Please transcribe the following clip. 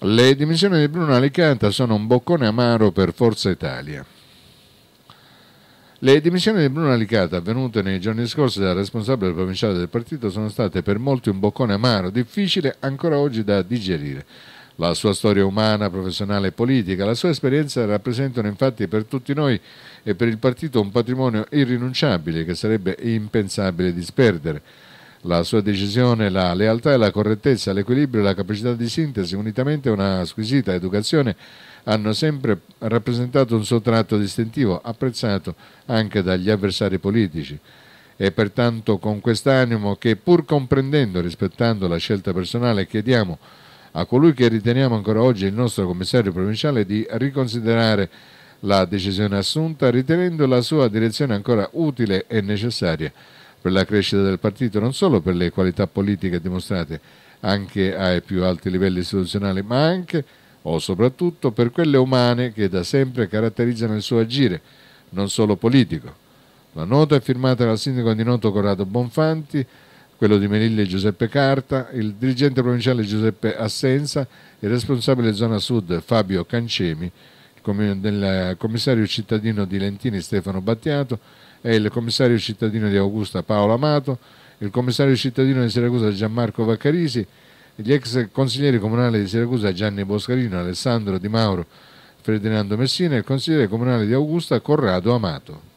Le dimissioni di Bruno Alicata sono un boccone amaro per Forza Italia. Le dimissioni di Bruno Alicata avvenute nei giorni scorsi dal responsabile provinciale del partito sono state per molti un boccone amaro, difficile ancora oggi da digerire. La sua storia umana, professionale e politica, la sua esperienza rappresentano infatti per tutti noi e per il partito un patrimonio irrinunciabile che sarebbe impensabile disperdere. La sua decisione, la lealtà e la correttezza, l'equilibrio e la capacità di sintesi, unitamente a una squisita educazione, hanno sempre rappresentato un suo tratto distintivo, apprezzato anche dagli avversari politici. È pertanto con quest'animo che, pur comprendendo e rispettando la scelta personale, chiediamo a colui che riteniamo ancora oggi il nostro commissario provinciale di riconsiderare la decisione assunta, ritenendo la sua direzione ancora utile e necessaria per la crescita del partito, non solo per le qualità politiche dimostrate anche ai più alti livelli istituzionali, ma anche o soprattutto per quelle umane che da sempre caratterizzano il suo agire, non solo politico. La nota è firmata dal sindaco di Noto Corrado Bonfanti, quello di Melille Giuseppe Carta, il dirigente provinciale Giuseppe Assenza, il responsabile zona sud Fabio Cancemi, del commissario cittadino di Lentini Stefano Battiato e il commissario cittadino di Augusta Paolo Amato, il commissario cittadino di Siracusa Gianmarco Vaccarisi, gli ex consiglieri comunali di Siracusa Gianni Boscarino, Alessandro Di Mauro, Ferdinando Messina e il consigliere comunale di Augusta Corrado Amato.